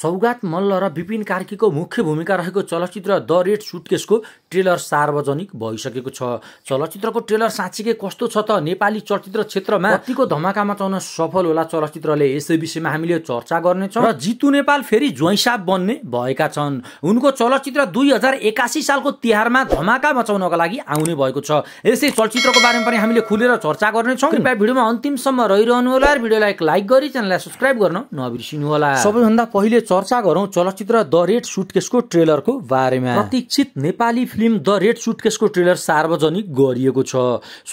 सौगात मल्ल र विपिन कार्कीको मुख्य भूमिका रहेको चलचित्र द रेड सुटकेसको ट्रेलर सार्वजनिक भइसकेको छ चलचित्रको ट्रेलर साँच्चीकै कस्तो छ त नेपाली चलचित्र क्षेत्रमा कतिको धमाका मचाउन सफल होला चलचित्रले यसै विषयमा हामीले चर्चा गर्नेछौँ र जितु नेपाल फेरि ज्वाइँसाप बन्ने भएका छन् उनको चलचित्र दुई हजार एकासी सालको तिहारमा धमाका मचाउनका लागि आउने भएको छ यसै चलचित्रको बारेमा पनि हामीले खुलेर चर्चा गर्नेछौँ कृपया भिडियोमा अन्तिमसम्म रहिरहनु होला भिडियोलाई एक लाइक गरी च्यानललाई सब्सक्राइब गर्न नबिर्सिनु होला सबैभन्दा पहिले चर्चा गरौँ चलचित्र द रेड सुटकेसको ट्रेलरको बारेमा प्रतीक्षित नेपाली फिल्म द रेड सुटकेसको ट्रेलर सार्वजनिक गरिएको छ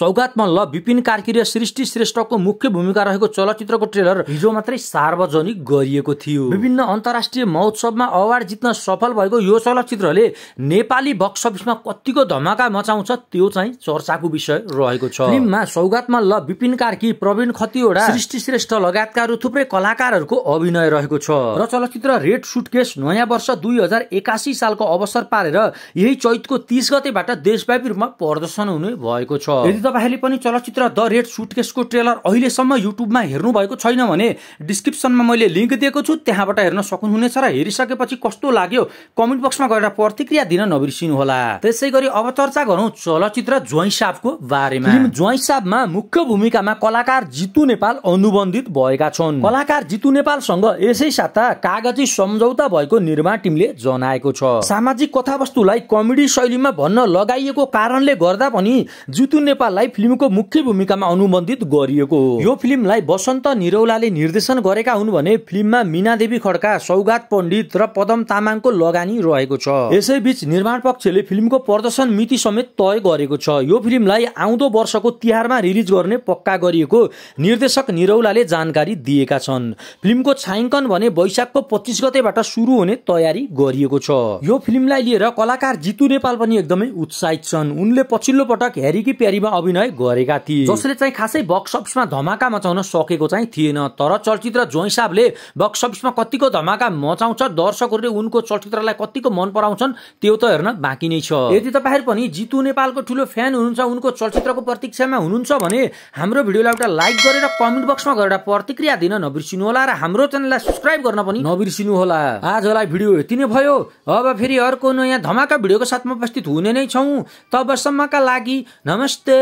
सौगात मल्ल विपिन कार्की र सृष्टि श्रेष्ठको मुख्य भूमिका रहेको चलचित्रको ट्रेलर हिजो मात्रै सार्वजनिक गरिएको थियो विभिन्न अन्तर्राष्ट्रिय महोत्सवमा अवार्ड जित्न सफल भएको यो चलचित्रले नेपाली बक्स अफिसमा कतिको धमाका मचाउँछ त्यो चाहिँ चर्चाको विषय रहेको छ फिल्ममा सौगात मल्ल विपिन कार्की प्रवीण खतिवडा सृष्टि श्रेष्ठ लगायतका थुप्रै कलाकारहरूको अभिनय रहेको छ र चलचित्र चलचित्र रेड सुटकेस नयाँ वर्ष दुई हजार एकासी सालको अवसर पारेर यही चैतको तिस गतेबाट देशव्यापी रूपमा प्रदर्शन हुने भएको छ यदि तपाईँले पनि चलचित्र द रेड सुटकेसको ट्रेलर अहिलेसम्म युट्युबमा हेर्नु भएको छैन भने डिस्क्रिप्सनमा मैले लिङ्क दिएको छु त्यहाँबाट हेर्न सक्नुहुनेछ र हेरिसकेपछि कस्तो लाग्यो कमेन्ट बक्समा गएर प्रतिक्रिया दिन नबिर्सिनुहोला त्यसै गरी अब चर्चा गरौँ चलचित्र ज्वाइँ साबको बारेमा ज्वाइँ साबमा मुख्य भूमिकामा कलाकार जितु नेपाल अनुबन्धित भएका छन् कलाकार जितु नेपालसँग यसै साता कागज चाहिँ सम्झौता भएको निर्माण टिमले जनाएको छ सामाजिक कथावस्तुलाई कमेडी शैलीमा भन्न लगाइएको कारणले गर्दा पनि जितु नेपाललाई फिल्मको मुख्य भूमिकामा अनुबन्धित गरिएको यो फिल्मलाई बसन्त निरौलाले निर्देशन गरेका हुन् भने फिल्ममा मिना देवी खड्का सौगात पण्डित र पदम तामाङको लगानी रहेको छ यसैबीच निर्माण पक्षले फिल्मको प्रदर्शन मिति समेत तय गरेको छ यो फिल्मलाई आउँदो वर्षको तिहारमा रिलिज गर्ने पक्का गरिएको निर्देशक निरौलाले जानकारी दिएका छन् फिल्मको छायाङ्कन भने वैशाखको पच्चिस गतेबाट सुरु हुने तयारी गरिएको छ यो फिल्मलाई लिएर कलाकार जितु नेपाल पनि एकदमै उत्साहित छन् उनले पछिल्लो पटक कि प्यारीमा अभिनय गरेका थिए जसले चाहिँ खासै बक्स अफिसमा धमाका मचाउन सकेको चाहिँ थिएन तर चलचित्र जो हिसाबले बक्स अफिसमा कतिको धमाका मचाउँछ दर्शकहरूले उनको चलचित्रलाई कतिको मन पराउँछन् त्यो त हेर्न बाँकी नै छ यदि तपाईँहरू पनि जितु नेपालको ठुलो फ्यान हुनुहुन्छ उनको चलचित्रको प्रतीक्षामा हुनुहुन्छ भने हाम्रो भिडियोलाई एउटा लाइक गरेर कमेन्ट बक्समा गरेर प्रतिक्रिया दिन होला र हाम्रो च्यानललाई सब्सक्राइब गर्न पनि नबिर्स बिर्सिनुहोला आजलाई भिडियो यति नै भयो अब फेरि अर्को नयाँ धमाका भिडियोको साथमा उपस्थित हुने नै छौँ तबसम्मका लागि नमस्ते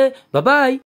बाई